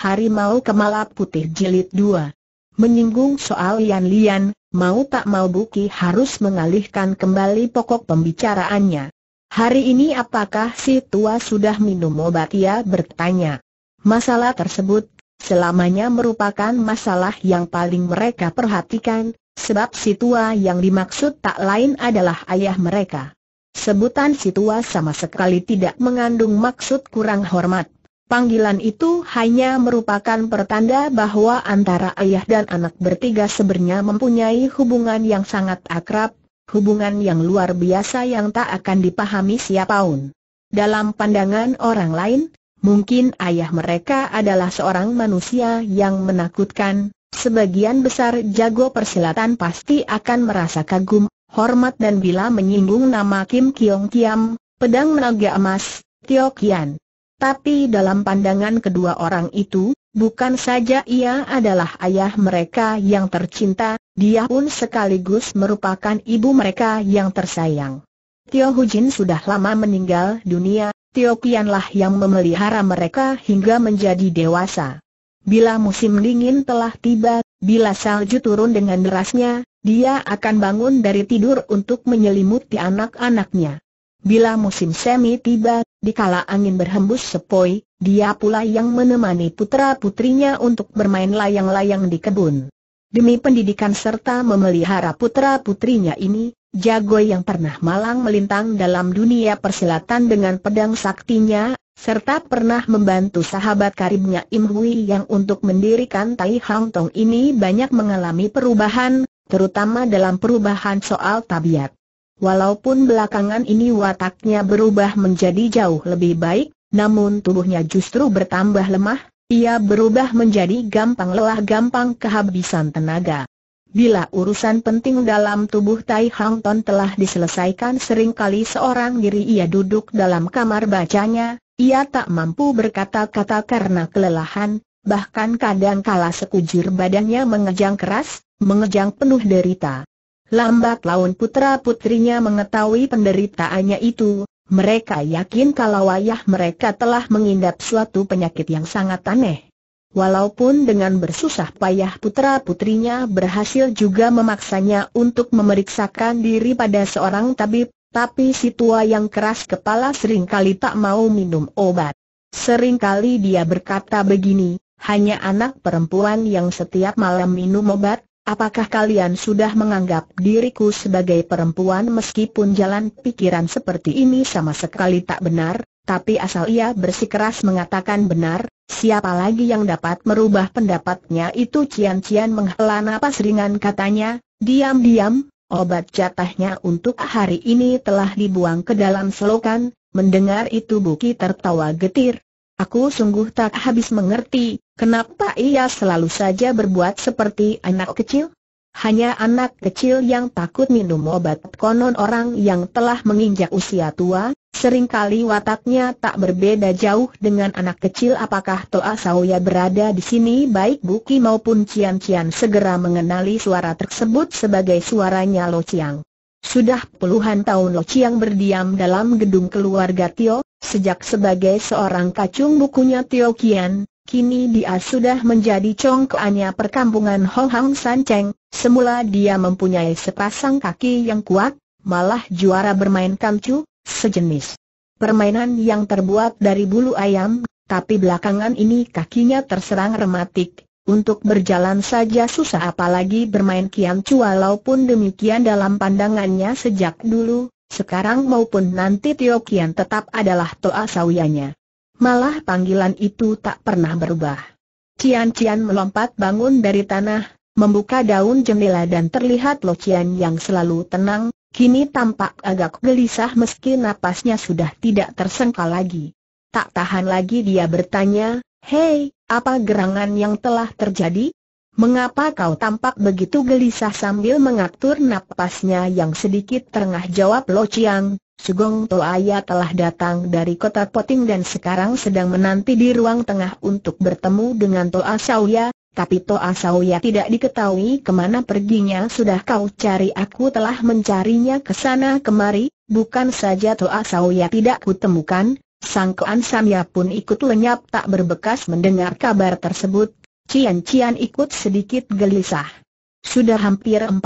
Harimau Kemala Putih Jilid 2 Menyinggung soal Yan Lian, mau tak mau Buki harus mengalihkan kembali pokok pembicaraannya. Hari ini apakah si tua sudah minum obat? Ia bertanya. Masalah tersebut, selamanya merupakan masalah yang paling mereka perhatikan, sebab si tua yang dimaksud tak lain adalah ayah mereka. Sebutan si tua sama sekali tidak mengandung maksud kurang hormat. Panggilan itu hanya merupakan pertanda bahwa antara ayah dan anak bertiga sebenarnya mempunyai hubungan yang sangat akrab, hubungan yang luar biasa yang tak akan dipahami siapapun. Dalam pandangan orang lain, mungkin ayah mereka adalah seorang manusia yang menakutkan, sebagian besar jago persilatan pasti akan merasa kagum, hormat dan bila menyinggung nama Kim Kyong Kiam, pedang naga emas, Tio Kian, tapi dalam pandangan kedua orang itu, bukan saja ia adalah ayah mereka yang tercinta, dia pun sekaligus merupakan ibu mereka yang tersayang. Tio Hujin sudah lama meninggal dunia, Tio yang memelihara mereka hingga menjadi dewasa. Bila musim dingin telah tiba, bila salju turun dengan derasnya, dia akan bangun dari tidur untuk menyelimuti anak-anaknya. Bila musim semi tiba, dikala angin berhembus sepoi, dia pula yang menemani putra-putrinya untuk bermain layang-layang di kebun. Demi pendidikan serta memelihara putra-putrinya ini, jago yang pernah malang melintang dalam dunia persilatan dengan pedang saktinya, serta pernah membantu sahabat karibnya Im Hui yang untuk mendirikan Tai Hang Tong ini banyak mengalami perubahan, terutama dalam perubahan soal tabiat. Walaupun belakangan ini wataknya berubah menjadi jauh lebih baik, namun tubuhnya justru bertambah lemah, ia berubah menjadi gampang lelah gampang kehabisan tenaga. Bila urusan penting dalam tubuh Tai Hang Ton telah diselesaikan sering kali seorang diri ia duduk dalam kamar bacanya, ia tak mampu berkata-kata karena kelelahan, bahkan kadang kala sekujur badannya mengejang keras, mengejang penuh derita. Lambat laun putra-putrinya mengetahui penderitaannya itu, mereka yakin kalau ayah mereka telah mengindap suatu penyakit yang sangat aneh. Walaupun dengan bersusah payah putra-putrinya berhasil juga memaksanya untuk memeriksakan diri pada seorang tabib, tapi si tua yang keras kepala sering kali tak mau minum obat. Sering kali dia berkata begini, hanya anak perempuan yang setiap malam minum obat, Apakah kalian sudah menganggap diriku sebagai perempuan meskipun jalan pikiran seperti ini sama sekali tak benar, tapi asal ia bersikeras mengatakan benar, siapa lagi yang dapat merubah pendapatnya itu Cian-Cian menghela napas ringan katanya, diam-diam, obat jatahnya untuk hari ini telah dibuang ke dalam selokan, mendengar itu Buki tertawa getir. Aku sungguh tak habis mengerti, Kenapa ia selalu saja berbuat seperti anak kecil? Hanya anak kecil yang takut minum obat konon orang yang telah menginjak usia tua, seringkali wataknya tak berbeda jauh dengan anak kecil apakah Toa Saoya berada di sini baik Buki maupun Cian Cian segera mengenali suara tersebut sebagai suaranya Lo Chiang. Sudah puluhan tahun Lo Chiang berdiam dalam gedung keluarga Tio, sejak sebagai seorang kacung bukunya Tio Kian, Kini dia sudah menjadi congkoannya perkampungan Ho Hang San semula dia mempunyai sepasang kaki yang kuat, malah juara bermain kamcu, sejenis permainan yang terbuat dari bulu ayam, tapi belakangan ini kakinya terserang rematik, untuk berjalan saja susah apalagi bermain kiamcu walaupun demikian dalam pandangannya sejak dulu, sekarang maupun nanti Tio Kian tetap adalah toa sawianya. Malah panggilan itu tak pernah berubah. Cian-cian melompat bangun dari tanah, membuka daun jendela dan terlihat Lo Cian yang selalu tenang, kini tampak agak gelisah meski napasnya sudah tidak tersengkal lagi. Tak tahan lagi dia bertanya, Hei, apa gerangan yang telah terjadi? Mengapa kau tampak begitu gelisah sambil mengatur napasnya yang sedikit terengah jawab Lo Chiang, Sugong Toaya telah datang dari kota Poting dan sekarang sedang menanti di ruang tengah untuk bertemu dengan Toa Sauya, tapi Toa Sauya tidak diketahui kemana perginya sudah kau cari aku telah mencarinya ke sana kemari, bukan saja Toa Sauya tidak kutemukan, Sangkoan Samya pun ikut lenyap tak berbekas mendengar kabar tersebut, Cian Cian ikut sedikit gelisah. Sudah hampir 40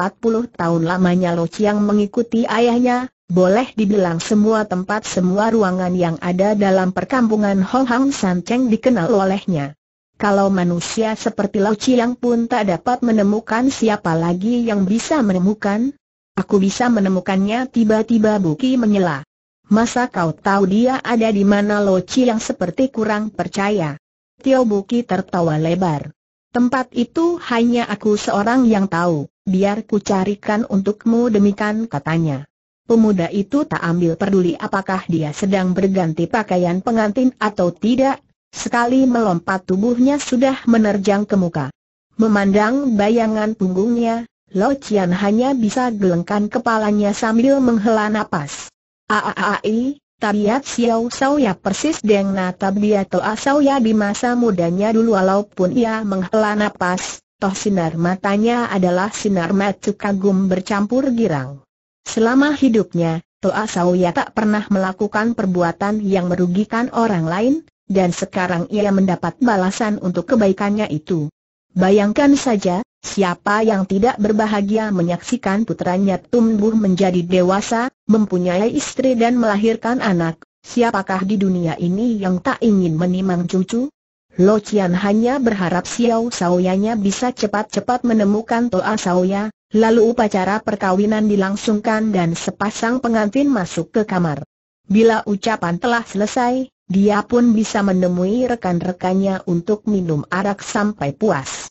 tahun lamanya Lo Chiang mengikuti ayahnya, boleh dibilang semua tempat semua ruangan yang ada dalam perkampungan Hong Hang San Cheng dikenal olehnya. Kalau manusia seperti Lo Chiang pun tak dapat menemukan siapa lagi yang bisa menemukan, aku bisa menemukannya tiba-tiba Buki menyela. Masa kau tahu dia ada di mana Lo Chiang seperti kurang percaya. Tio Buki tertawa lebar. Tempat itu hanya aku seorang yang tahu, biar ku carikan untukmu demikian katanya. Pemuda itu tak ambil peduli apakah dia sedang berganti pakaian pengantin atau tidak, sekali melompat tubuhnya sudah menerjang ke muka. Memandang bayangan punggungnya, Lo Chian hanya bisa gelengkan kepalanya sambil menghela napas. Aaai, Tabiat Xiao Sao ya persis dengan tabiat Toa Sao ya di masa mudanya dulu walaupun ia menghela nafas, toh sinar matanya adalah sinar mata kagum bercampur girang. Selama hidupnya, Toa Sao ya tak pernah melakukan perbuatan yang merugikan orang lain, dan sekarang ia mendapat balasan untuk kebaikannya itu. Bayangkan saja, siapa yang tidak berbahagia menyaksikan putranya tumbuh menjadi dewasa, mempunyai istri dan melahirkan anak, siapakah di dunia ini yang tak ingin menimang cucu? Lo Chian hanya berharap Xiao Saoyanya bisa cepat-cepat menemukan Toa Saoya, lalu upacara perkawinan dilangsungkan dan sepasang pengantin masuk ke kamar. Bila ucapan telah selesai, dia pun bisa menemui rekan-rekannya untuk minum arak sampai puas.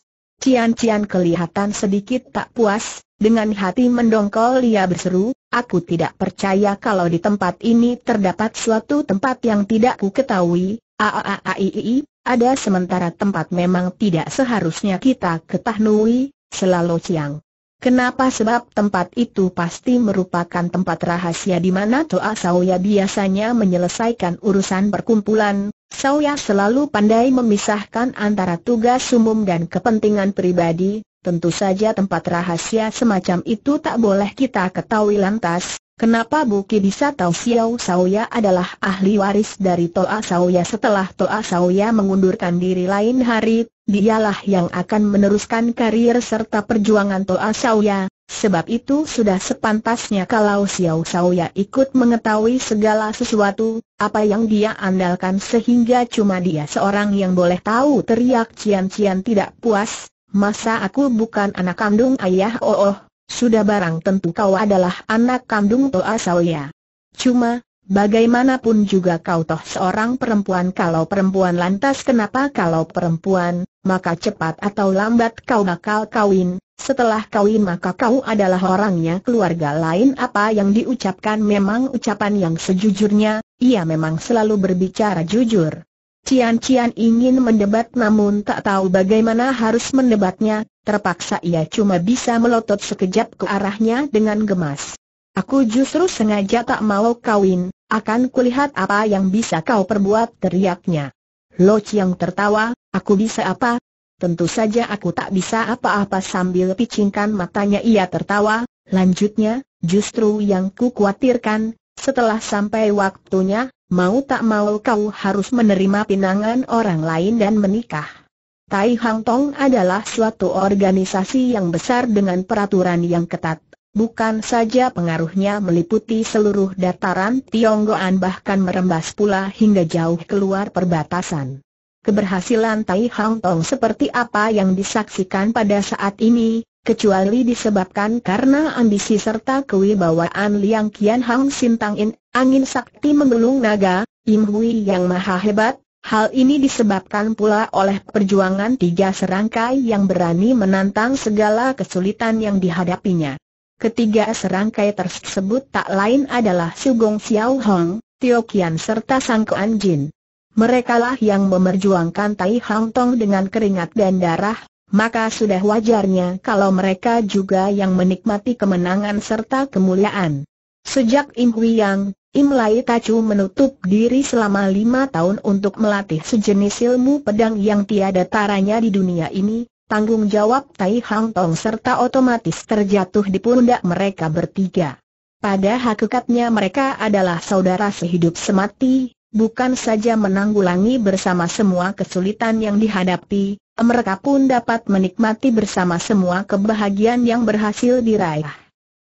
Cian Cian kelihatan sedikit tak puas, dengan hati mendongkol ia berseru, aku tidak percaya kalau di tempat ini terdapat suatu tempat yang tidak ku ketahui, aaaii, ada sementara tempat memang tidak seharusnya kita ketahui, selalu Cian. Kenapa sebab tempat itu pasti merupakan tempat rahasia di mana Toa Sauya biasanya menyelesaikan urusan perkumpulan, ya selalu pandai memisahkan antara tugas umum dan kepentingan pribadi, tentu saja tempat rahasia semacam itu tak boleh kita ketahui lantas. Kenapa Buki bisa tahu Xiao ya adalah ahli waris dari Toa ya setelah Toa ya mengundurkan diri lain hari, dialah yang akan meneruskan karir serta perjuangan Toa ya. Sebab itu sudah sepantasnya kalau Xiao ya ikut mengetahui segala sesuatu, apa yang dia andalkan sehingga cuma dia seorang yang boleh tahu teriak Cian Cian tidak puas, masa aku bukan anak kandung ayah oh oh, sudah barang tentu kau adalah anak kandung Toa ya. Cuma, bagaimanapun juga kau toh seorang perempuan kalau perempuan lantas kenapa kalau perempuan, maka cepat atau lambat kau bakal kawin, setelah kawin maka kau adalah orangnya keluarga lain apa yang diucapkan memang ucapan yang sejujurnya, ia memang selalu berbicara jujur. Cian-cian ingin mendebat namun tak tahu bagaimana harus mendebatnya, terpaksa ia cuma bisa melotot sekejap ke arahnya dengan gemas. Aku justru sengaja tak mau kawin, akan kulihat apa yang bisa kau perbuat teriaknya. Lo yang tertawa, aku bisa apa, Tentu saja aku tak bisa apa-apa sambil picingkan matanya ia tertawa, lanjutnya, justru yang ku khawatirkan, setelah sampai waktunya, mau tak mau kau harus menerima pinangan orang lain dan menikah. Tai Hang Tong adalah suatu organisasi yang besar dengan peraturan yang ketat. Bukan saja pengaruhnya meliputi seluruh dataran Tionggoan bahkan merembas pula hingga jauh keluar perbatasan. Keberhasilan Tai Hang Tong seperti apa yang disaksikan pada saat ini, kecuali disebabkan karena ambisi serta kewibawaan Liang Kian Hang Sintang In, angin sakti menggulung naga, Im Hui yang maha hebat, hal ini disebabkan pula oleh perjuangan tiga serangkai yang berani menantang segala kesulitan yang dihadapinya. Ketiga serangkai tersebut tak lain adalah Sugong Xiao Hong, Tio Qian serta Kuan Jin. Merekalah yang memerjuangkan Tai Hang Tong dengan keringat dan darah, maka sudah wajarnya kalau mereka juga yang menikmati kemenangan serta kemuliaan. Sejak Im Yang, Im Lai Tacu menutup diri selama lima tahun untuk melatih sejenis ilmu pedang yang tiada taranya di dunia ini, tanggung jawab Tai Hang Tong serta otomatis terjatuh di pundak mereka bertiga. Pada hakikatnya mereka adalah saudara sehidup semati, bukan saja menanggulangi bersama semua kesulitan yang dihadapi, mereka pun dapat menikmati bersama semua kebahagiaan yang berhasil diraih.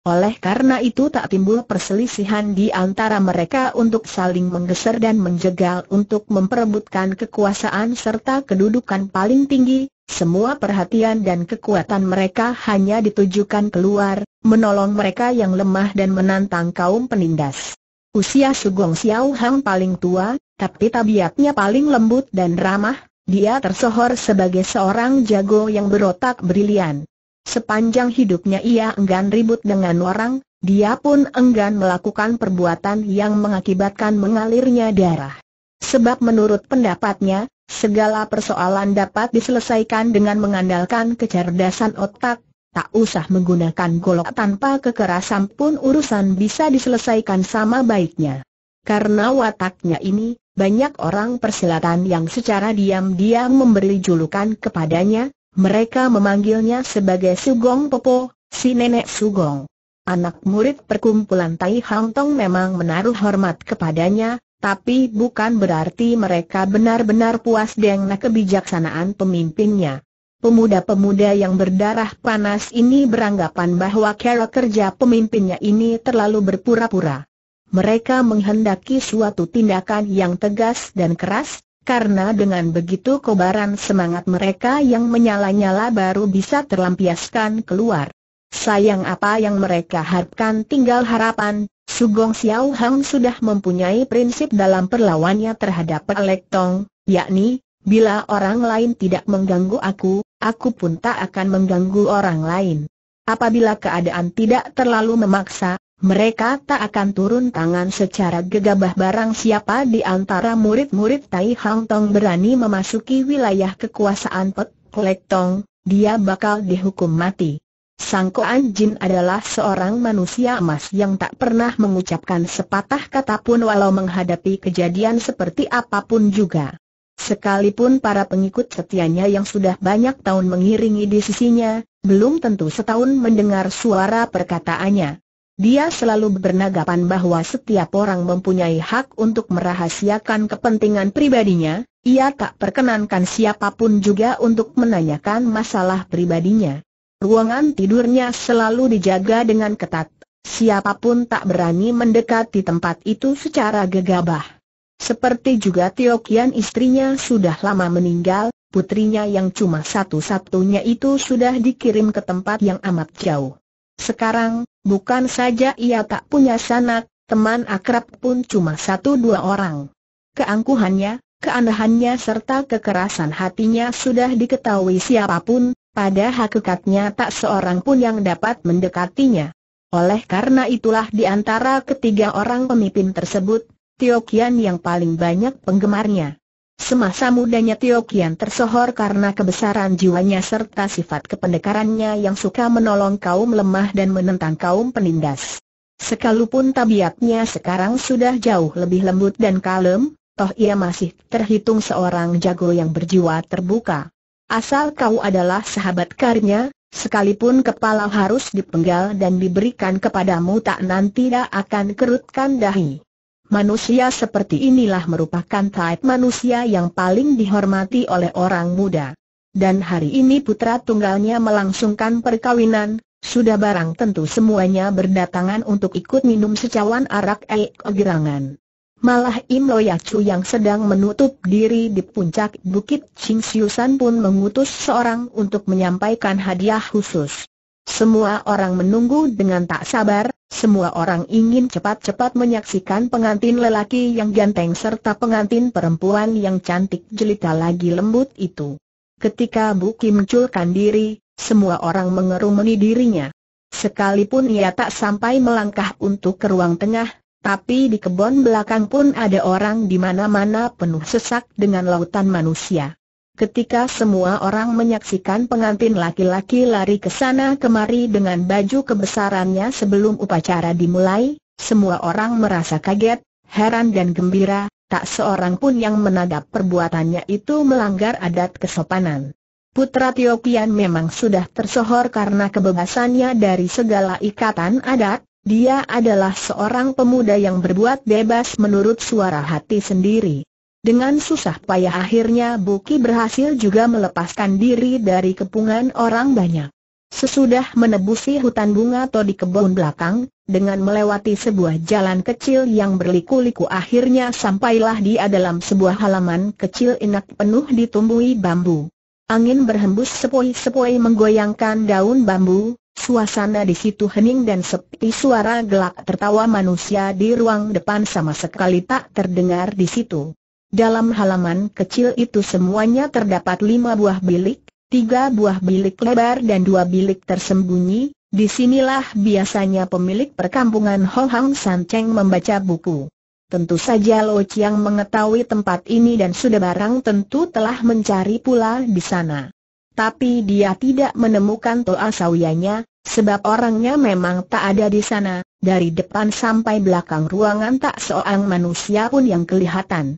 Oleh karena itu tak timbul perselisihan di antara mereka untuk saling menggeser dan menjegal untuk memperebutkan kekuasaan serta kedudukan paling tinggi, semua perhatian dan kekuatan mereka hanya ditujukan keluar, menolong mereka yang lemah dan menantang kaum penindas. Usia Sugong Xiao Hang paling tua, tapi tabiatnya paling lembut dan ramah, dia tersohor sebagai seorang jago yang berotak brilian. Sepanjang hidupnya ia enggan ribut dengan orang, dia pun enggan melakukan perbuatan yang mengakibatkan mengalirnya darah. Sebab menurut pendapatnya, segala persoalan dapat diselesaikan dengan mengandalkan kecerdasan otak, tak usah menggunakan golok tanpa kekerasan pun urusan bisa diselesaikan sama baiknya. Karena wataknya ini, banyak orang persilatan yang secara diam-diam memberi julukan kepadanya, mereka memanggilnya sebagai Sugong Popo, si nenek Sugong. Anak murid perkumpulan Tai Hang Tong memang menaruh hormat kepadanya, tapi bukan berarti mereka benar-benar puas dengan kebijaksanaan pemimpinnya. Pemuda-pemuda yang berdarah panas ini beranggapan bahwa cara kerja pemimpinnya ini terlalu berpura-pura. Mereka menghendaki suatu tindakan yang tegas dan keras, karena dengan begitu kobaran semangat mereka yang menyala-nyala baru bisa terlampiaskan keluar. Sayang apa yang mereka harapkan tinggal harapan, Sugong Xiao Hang sudah mempunyai prinsip dalam perlawannya terhadap Pelek Tong, yakni, bila orang lain tidak mengganggu aku, aku pun tak akan mengganggu orang lain. Apabila keadaan tidak terlalu memaksa, mereka tak akan turun tangan secara gegabah barang siapa di antara murid-murid Tai Hang Tong berani memasuki wilayah kekuasaan Pek Klek Tong, dia bakal dihukum mati. Sang Koan Jin adalah seorang manusia emas yang tak pernah mengucapkan sepatah kata pun walau menghadapi kejadian seperti apapun juga. Sekalipun para pengikut setianya yang sudah banyak tahun mengiringi di sisinya, belum tentu setahun mendengar suara perkataannya. Dia selalu bernagapan bahwa setiap orang mempunyai hak untuk merahasiakan kepentingan pribadinya, ia tak perkenankan siapapun juga untuk menanyakan masalah pribadinya. Ruangan tidurnya selalu dijaga dengan ketat, siapapun tak berani mendekati tempat itu secara gegabah. Seperti juga Tiokian istrinya sudah lama meninggal, putrinya yang cuma satu-satunya itu sudah dikirim ke tempat yang amat jauh. Sekarang, bukan saja ia tak punya sanak, teman akrab pun cuma satu dua orang. Keangkuhannya, keanehannya serta kekerasan hatinya sudah diketahui siapapun, pada hakikatnya tak seorang pun yang dapat mendekatinya. Oleh karena itulah di antara ketiga orang pemimpin tersebut, Tio Kian yang paling banyak penggemarnya. Semasa mudanya Tio Kian tersohor karena kebesaran jiwanya serta sifat kependekarannya yang suka menolong kaum lemah dan menentang kaum penindas. Sekalipun tabiatnya sekarang sudah jauh lebih lembut dan kalem, toh ia masih terhitung seorang jago yang berjiwa terbuka. Asal kau adalah sahabat karnya, sekalipun kepala harus dipenggal dan diberikan kepadamu tak nanti dah akan kerutkan dahi. Manusia seperti inilah merupakan type manusia yang paling dihormati oleh orang muda. Dan hari ini putra tunggalnya melangsungkan perkawinan, sudah barang tentu semuanya berdatangan untuk ikut minum secawan arak eik ogirangan. Malah Im Loyacu yang sedang menutup diri di puncak Bukit Chingsiusan pun mengutus seorang untuk menyampaikan hadiah khusus. Semua orang menunggu dengan tak sabar, semua orang ingin cepat-cepat menyaksikan pengantin lelaki yang ganteng serta pengantin perempuan yang cantik jelita lagi lembut itu. Ketika Bu Kim munculkan diri, semua orang mengerumuni dirinya. Sekalipun ia tak sampai melangkah untuk ke ruang tengah, tapi di kebun belakang pun ada orang di mana-mana penuh sesak dengan lautan manusia. Ketika semua orang menyaksikan pengantin laki-laki lari ke sana kemari dengan baju kebesarannya sebelum upacara dimulai, semua orang merasa kaget, heran dan gembira, tak seorang pun yang menanggap perbuatannya itu melanggar adat kesopanan. Putra Tio memang sudah tersohor karena kebebasannya dari segala ikatan adat, dia adalah seorang pemuda yang berbuat bebas menurut suara hati sendiri. Dengan susah payah akhirnya Buki berhasil juga melepaskan diri dari kepungan orang banyak. Sesudah menebusi hutan bunga atau di kebun belakang, dengan melewati sebuah jalan kecil yang berliku-liku akhirnya sampailah dia dalam sebuah halaman kecil enak penuh ditumbuhi bambu. Angin berhembus sepoi-sepoi menggoyangkan daun bambu, suasana di situ hening dan sepi suara gelak tertawa manusia di ruang depan sama sekali tak terdengar di situ. Dalam halaman kecil itu semuanya terdapat lima buah bilik, tiga buah bilik lebar dan dua bilik tersembunyi, disinilah biasanya pemilik perkampungan Ho Hang San Cheng membaca buku. Tentu saja Lo Chiang mengetahui tempat ini dan sudah barang tentu telah mencari pula di sana. Tapi dia tidak menemukan Toa Sawianya, sebab orangnya memang tak ada di sana, dari depan sampai belakang ruangan tak seorang manusia pun yang kelihatan.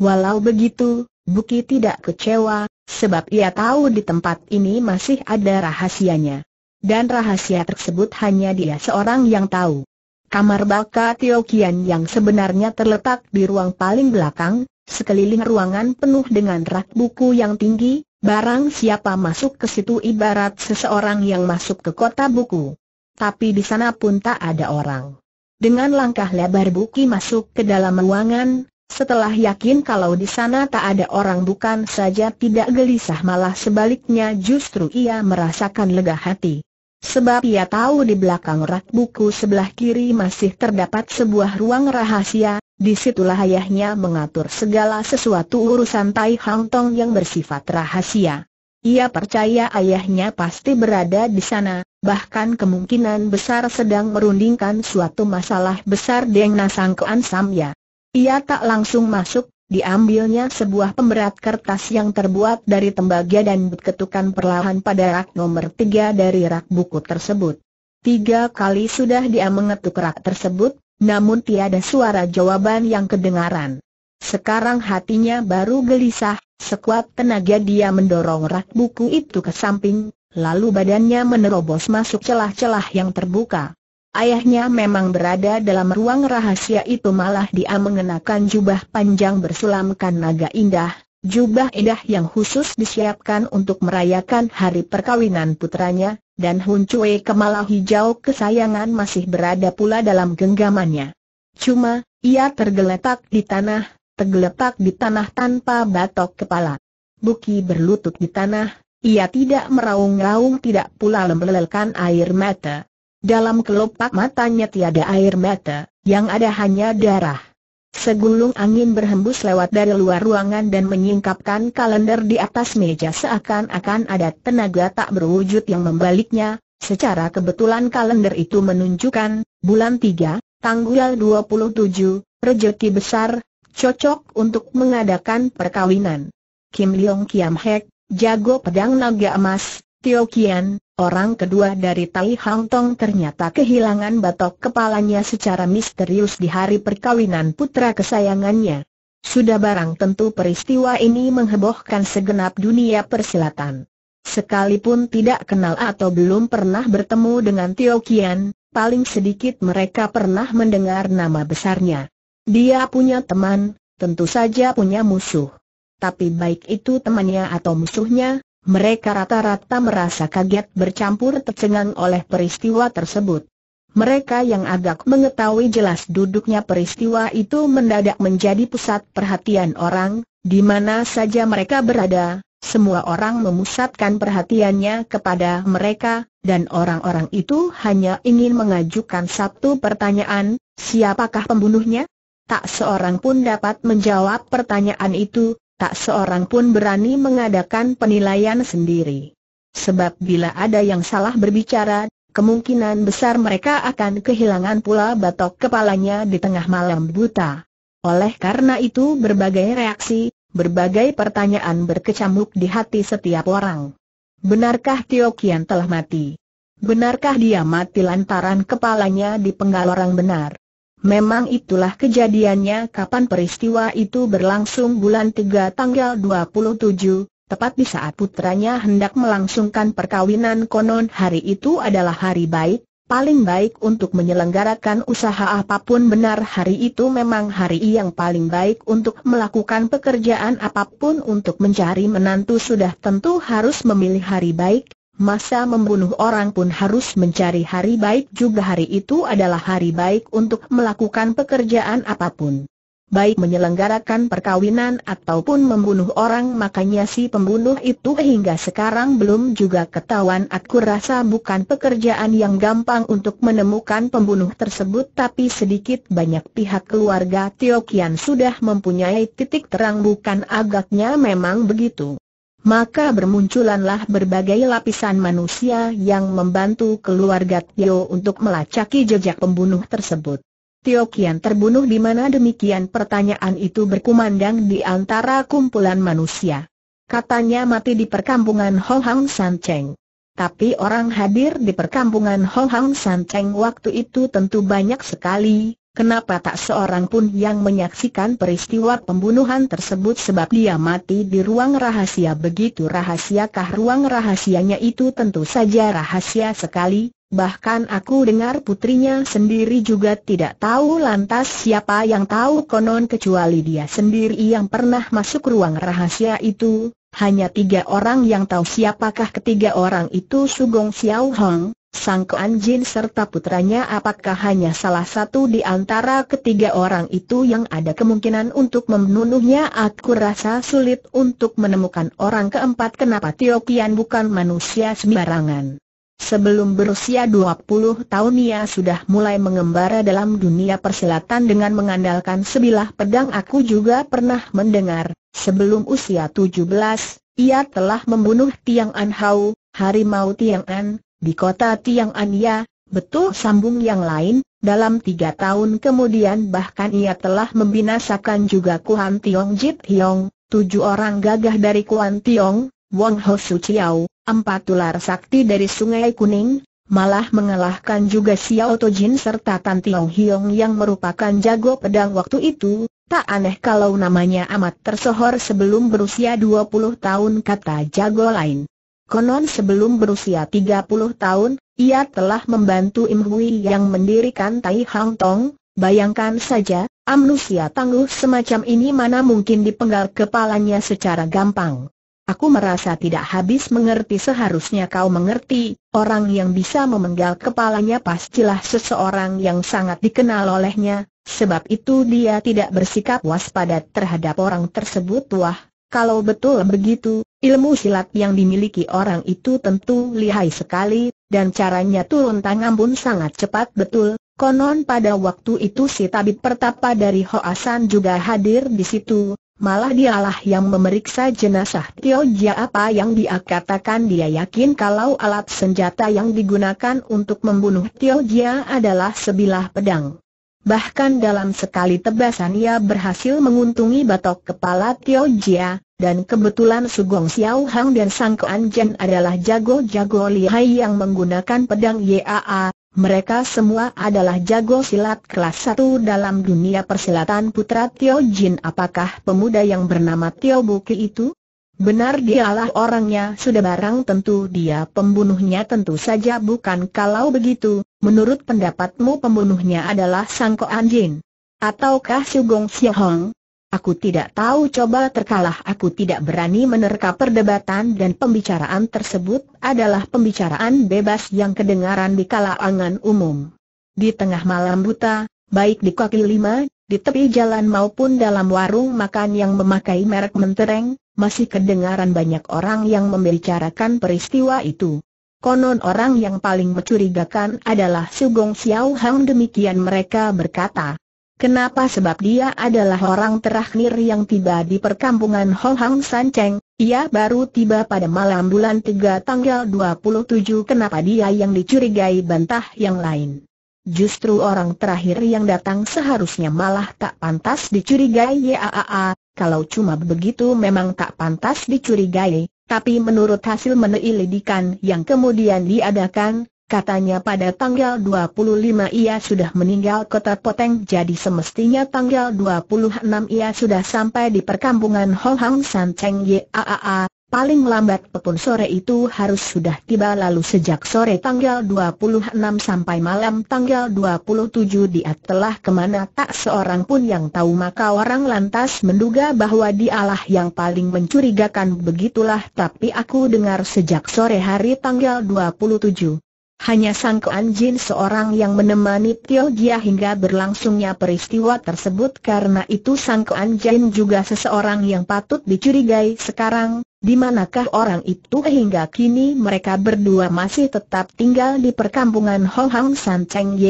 Walau begitu, Buki tidak kecewa, sebab ia tahu di tempat ini masih ada rahasianya. Dan rahasia tersebut hanya dia seorang yang tahu. Kamar Baka Tio yang sebenarnya terletak di ruang paling belakang, sekeliling ruangan penuh dengan rak buku yang tinggi, barang siapa masuk ke situ ibarat seseorang yang masuk ke kota buku. Tapi di sana pun tak ada orang. Dengan langkah lebar Buki masuk ke dalam ruangan, setelah yakin kalau di sana tak ada orang bukan saja tidak gelisah malah sebaliknya justru ia merasakan lega hati. Sebab ia tahu di belakang rak buku sebelah kiri masih terdapat sebuah ruang rahasia, disitulah ayahnya mengatur segala sesuatu urusan Tai Hang Tong yang bersifat rahasia. Ia percaya ayahnya pasti berada di sana, bahkan kemungkinan besar sedang merundingkan suatu masalah besar Deng Nasang Kean Samya. Ia tak langsung masuk, diambilnya sebuah pemberat kertas yang terbuat dari tembaga dan ketukan perlahan pada rak nomor tiga dari rak buku tersebut. Tiga kali sudah dia mengetuk rak tersebut, namun tiada suara jawaban yang kedengaran. Sekarang hatinya baru gelisah, sekuat tenaga dia mendorong rak buku itu ke samping, lalu badannya menerobos masuk celah-celah yang terbuka. Ayahnya memang berada dalam ruang rahasia itu malah dia mengenakan jubah panjang bersulamkan naga indah, jubah indah yang khusus disiapkan untuk merayakan hari perkawinan putranya, dan Hun Cui kemala hijau kesayangan masih berada pula dalam genggamannya. Cuma, ia tergeletak di tanah, tergeletak di tanah tanpa batok kepala. Buki berlutut di tanah, ia tidak meraung-raung tidak pula lembelelkan air mata. Dalam kelopak matanya tiada air mata, yang ada hanya darah. Segulung angin berhembus lewat dari luar ruangan dan menyingkapkan kalender di atas meja seakan-akan ada tenaga tak berwujud yang membaliknya. Secara kebetulan kalender itu menunjukkan, bulan 3, tanggal 27, rejeki besar, cocok untuk mengadakan perkawinan. Kim Leong Kiam Hek, jago pedang naga emas, Tio Kian, Orang kedua dari Tai Hang Tong ternyata kehilangan batok kepalanya secara misterius di hari perkawinan putra kesayangannya. Sudah barang tentu peristiwa ini menghebohkan segenap dunia persilatan. Sekalipun tidak kenal atau belum pernah bertemu dengan Tio Kian, paling sedikit mereka pernah mendengar nama besarnya. Dia punya teman, tentu saja punya musuh. Tapi baik itu temannya atau musuhnya, mereka rata-rata merasa kaget bercampur tercengang oleh peristiwa tersebut. Mereka yang agak mengetahui jelas duduknya peristiwa itu mendadak menjadi pusat perhatian orang, di mana saja mereka berada, semua orang memusatkan perhatiannya kepada mereka, dan orang-orang itu hanya ingin mengajukan satu pertanyaan, siapakah pembunuhnya? Tak seorang pun dapat menjawab pertanyaan itu, tak seorang pun berani mengadakan penilaian sendiri. Sebab bila ada yang salah berbicara, kemungkinan besar mereka akan kehilangan pula batok kepalanya di tengah malam buta. Oleh karena itu berbagai reaksi, berbagai pertanyaan berkecamuk di hati setiap orang. Benarkah Tio Kian telah mati? Benarkah dia mati lantaran kepalanya dipenggal orang benar? Memang itulah kejadiannya kapan peristiwa itu berlangsung bulan 3 tanggal 27, tepat di saat putranya hendak melangsungkan perkawinan konon hari itu adalah hari baik, paling baik untuk menyelenggarakan usaha apapun benar hari itu memang hari yang paling baik untuk melakukan pekerjaan apapun untuk mencari menantu sudah tentu harus memilih hari baik, Masa membunuh orang pun harus mencari hari baik juga hari itu adalah hari baik untuk melakukan pekerjaan apapun baik menyelenggarakan perkawinan ataupun membunuh orang makanya si pembunuh itu hingga sekarang belum juga ketahuan aku rasa bukan pekerjaan yang gampang untuk menemukan pembunuh tersebut tapi sedikit banyak pihak keluarga Tio sudah mempunyai titik terang bukan agaknya memang begitu maka bermunculanlah berbagai lapisan manusia yang membantu keluarga Tio untuk melacaki jejak pembunuh tersebut. Tio Kian terbunuh di mana demikian pertanyaan itu berkumandang di antara kumpulan manusia. Katanya mati di perkampungan Ho Hang San Cheng. Tapi orang hadir di perkampungan Ho Hang San Cheng waktu itu tentu banyak sekali, Kenapa tak seorang pun yang menyaksikan peristiwa pembunuhan tersebut sebab dia mati di ruang rahasia begitu rahasiakah ruang rahasianya itu tentu saja rahasia sekali, bahkan aku dengar putrinya sendiri juga tidak tahu lantas siapa yang tahu konon kecuali dia sendiri yang pernah masuk ruang rahasia itu, hanya tiga orang yang tahu siapakah ketiga orang itu Sugong Xiao Hong, Sang Jin serta putranya apakah hanya salah satu di antara ketiga orang itu yang ada kemungkinan untuk membunuhnya aku rasa sulit untuk menemukan orang keempat kenapa Tio Kian bukan manusia sembarangan. Sebelum berusia 20 tahun ia sudah mulai mengembara dalam dunia persilatan dengan mengandalkan sebilah pedang aku juga pernah mendengar, sebelum usia 17, ia telah membunuh Tiang An Hau, harimau Tiang An, di kota Tiang Ania, betul sambung yang lain, dalam tiga tahun kemudian bahkan ia telah membinasakan juga Kuan Tiong Jit Hiong, tujuh orang gagah dari Kuan Tiong, Wong Ho Su Chiao, empat ular sakti dari Sungai Kuning, malah mengalahkan juga Xiao Jin serta Tan Tiong Hiong yang merupakan jago pedang waktu itu, tak aneh kalau namanya amat tersohor sebelum berusia 20 tahun kata jago lain. Konon sebelum berusia 30 tahun, ia telah membantu Im Hui yang mendirikan Tai Hang Tong, bayangkan saja, amnusia tangguh semacam ini mana mungkin dipenggal kepalanya secara gampang. Aku merasa tidak habis mengerti seharusnya kau mengerti, orang yang bisa memenggal kepalanya pastilah seseorang yang sangat dikenal olehnya, sebab itu dia tidak bersikap waspada terhadap orang tersebut wah, kalau betul begitu, ilmu silat yang dimiliki orang itu tentu lihai sekali, dan caranya turun tangan pun sangat cepat betul. Konon pada waktu itu si tabib pertapa dari Hoasan juga hadir di situ, Malah dialah yang memeriksa jenazah Tio Jia apa yang dia katakan dia yakin kalau alat senjata yang digunakan untuk membunuh Tio Jia adalah sebilah pedang. Bahkan dalam sekali tebasan ia berhasil menguntungi batok kepala Tio Jia, dan kebetulan Sugong Xiao Hang dan Sang Kuan Jen adalah jago-jago lihai yang menggunakan pedang YAA. Mereka semua adalah jago silat kelas satu dalam dunia persilatan putra Tio Jin apakah pemuda yang bernama Tio Buki itu? Benar dialah orangnya sudah barang tentu dia pembunuhnya tentu saja bukan kalau begitu, Menurut pendapatmu pembunuhnya adalah Sang Ko Anjin? Ataukah Sugong Hong? Aku tidak tahu coba terkalah aku tidak berani menerka perdebatan dan pembicaraan tersebut adalah pembicaraan bebas yang kedengaran di kalangan umum. Di tengah malam buta, baik di kaki lima, di tepi jalan maupun dalam warung makan yang memakai merek mentereng, masih kedengaran banyak orang yang membicarakan peristiwa itu. Konon orang yang paling mencurigakan adalah Sugong Xiao Hang demikian mereka berkata. Kenapa sebab dia adalah orang terakhir yang tiba di perkampungan Ho Hang San Cheng, ia baru tiba pada malam bulan 3 tanggal 27 kenapa dia yang dicurigai bantah yang lain. Justru orang terakhir yang datang seharusnya malah tak pantas dicurigai Yaaa, kalau cuma begitu memang tak pantas dicurigai, tapi menurut hasil menelidikan yang kemudian diadakan, katanya pada tanggal 25 ia sudah meninggal kota Poteng jadi semestinya tanggal 26 ia sudah sampai di perkampungan Hohang San Cheng Yaaa, Paling lambat pekun sore itu harus sudah tiba lalu sejak sore tanggal 26 sampai malam tanggal 27 dia telah kemana tak seorang pun yang tahu maka orang lantas menduga bahwa dialah yang paling mencurigakan begitulah tapi aku dengar sejak sore hari tanggal 27. Hanya Sang Kuan Jin seorang yang menemani Tio Jia hingga berlangsungnya peristiwa tersebut karena itu Sang Kuan Jin juga seseorang yang patut dicurigai sekarang, di manakah orang itu hingga kini mereka berdua masih tetap tinggal di perkampungan Hohang Hang San Cheng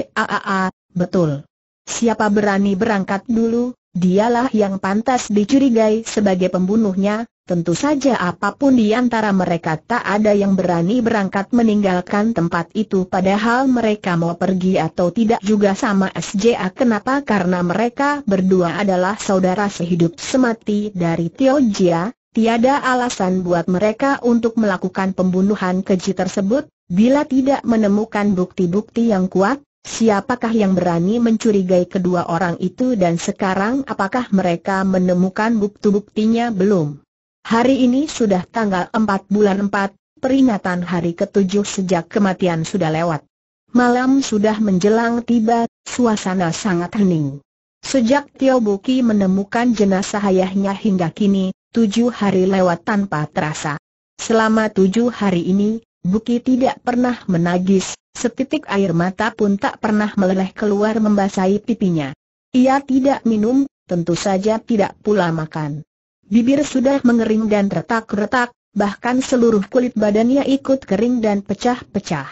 betul. Siapa berani berangkat dulu, Dialah yang pantas dicurigai sebagai pembunuhnya, tentu saja apapun di antara mereka tak ada yang berani berangkat meninggalkan tempat itu padahal mereka mau pergi atau tidak juga sama SJA kenapa karena mereka berdua adalah saudara sehidup semati dari Tio Jia, tiada alasan buat mereka untuk melakukan pembunuhan keji tersebut, bila tidak menemukan bukti-bukti yang kuat, Siapakah yang berani mencurigai kedua orang itu dan sekarang apakah mereka menemukan bukti-buktinya belum? Hari ini sudah tanggal 4 bulan 4, peringatan hari ketujuh sejak kematian sudah lewat. Malam sudah menjelang tiba, suasana sangat hening. Sejak Tio Buki menemukan jenazah ayahnya hingga kini, tujuh hari lewat tanpa terasa. Selama tujuh hari ini, Buki tidak pernah menagis, setitik air mata pun tak pernah meleleh keluar membasahi pipinya. Ia tidak minum, tentu saja tidak pula makan. Bibir sudah mengering dan retak-retak, bahkan seluruh kulit badannya ikut kering dan pecah-pecah.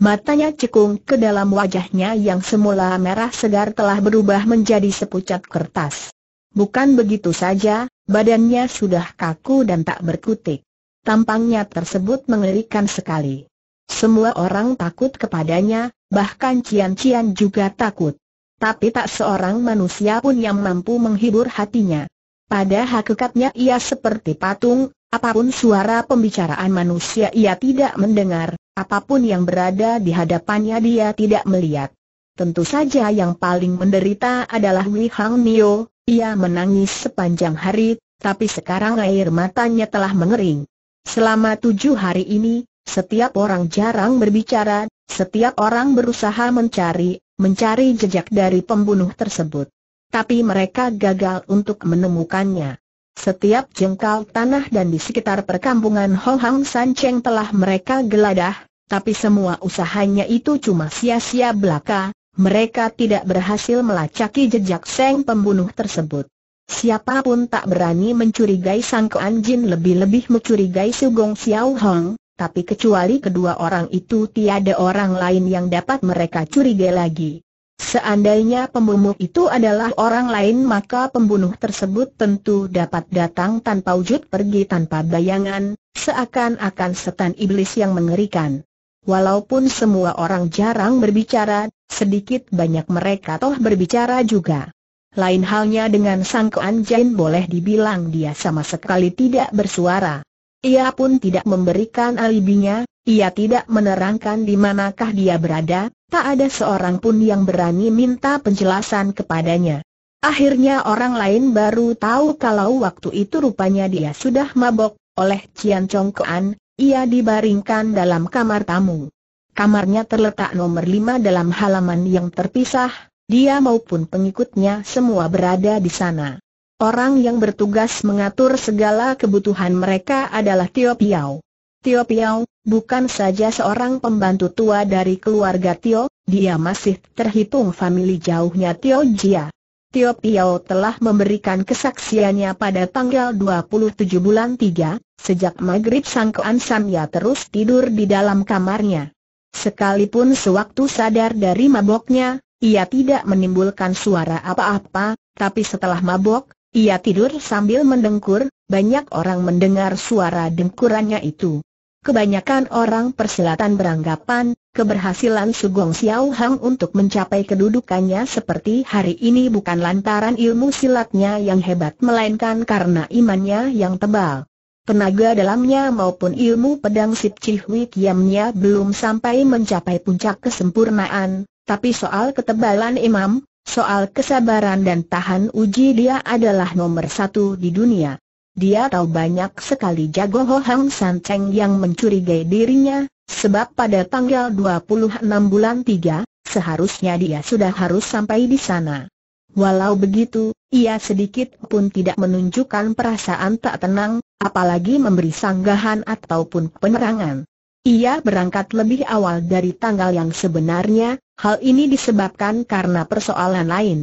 Matanya cekung ke dalam wajahnya yang semula merah segar telah berubah menjadi sepucat kertas. Bukan begitu saja, badannya sudah kaku dan tak berkutik. Tampangnya tersebut mengerikan sekali. Semua orang takut kepadanya, bahkan Cian-Cian juga takut. Tapi tak seorang manusia pun yang mampu menghibur hatinya. Pada hakikatnya ia seperti patung, apapun suara pembicaraan manusia ia tidak mendengar, apapun yang berada di hadapannya dia tidak melihat. Tentu saja yang paling menderita adalah Wei Hang Nio, ia menangis sepanjang hari, tapi sekarang air matanya telah mengering. Selama tujuh hari ini, setiap orang jarang berbicara, setiap orang berusaha mencari, mencari jejak dari pembunuh tersebut. Tapi mereka gagal untuk menemukannya. Setiap jengkal tanah dan di sekitar perkampungan Hohang San Cheng telah mereka geladah, tapi semua usahanya itu cuma sia-sia belaka, mereka tidak berhasil melacaki jejak Seng pembunuh tersebut. Siapapun tak berani mencurigai Sang Kuan Jin lebih-lebih mencurigai Su Gong Xiao Hong, tapi kecuali kedua orang itu tiada orang lain yang dapat mereka curigai lagi. Seandainya pembunuh itu adalah orang lain maka pembunuh tersebut tentu dapat datang tanpa wujud pergi tanpa bayangan, seakan-akan setan iblis yang mengerikan. Walaupun semua orang jarang berbicara, sedikit banyak mereka toh berbicara juga. Lain halnya dengan Sang Keanjian boleh dibilang dia sama sekali tidak bersuara. Ia pun tidak memberikan alibinya, ia tidak menerangkan di manakah dia berada, tak ada seorang pun yang berani minta penjelasan kepadanya. Akhirnya orang lain baru tahu kalau waktu itu rupanya dia sudah mabok, oleh Cian Chong Kean, ia dibaringkan dalam kamar tamu. Kamarnya terletak nomor lima dalam halaman yang terpisah, dia maupun pengikutnya semua berada di sana. Orang yang bertugas mengatur segala kebutuhan mereka adalah Tio Piao. Tio Piao, bukan saja seorang pembantu tua dari keluarga Tio, dia masih terhitung famili jauhnya Tio Jia. Tio Piao telah memberikan kesaksiannya pada tanggal 27 bulan 3, sejak maghrib Sang Kean Samya terus tidur di dalam kamarnya. Sekalipun sewaktu sadar dari maboknya, ia tidak menimbulkan suara apa-apa, tapi setelah mabok, ia tidur sambil mendengkur, banyak orang mendengar suara dengkurannya itu. Kebanyakan orang persilatan beranggapan, keberhasilan Sugong Xiao Hang untuk mencapai kedudukannya seperti hari ini bukan lantaran ilmu silatnya yang hebat melainkan karena imannya yang tebal. Tenaga dalamnya maupun ilmu pedang Sip Chi Hui Kiamnya belum sampai mencapai puncak kesempurnaan, tapi soal ketebalan imam, soal kesabaran dan tahan uji dia adalah nomor satu di dunia. Dia tahu banyak sekali jago Ho Hang San Cheng yang mencurigai dirinya, sebab pada tanggal 26 bulan 3, seharusnya dia sudah harus sampai di sana. Walau begitu, ia sedikit pun tidak menunjukkan perasaan tak tenang, apalagi memberi sanggahan ataupun penerangan. Ia berangkat lebih awal dari tanggal yang sebenarnya, hal ini disebabkan karena persoalan lain.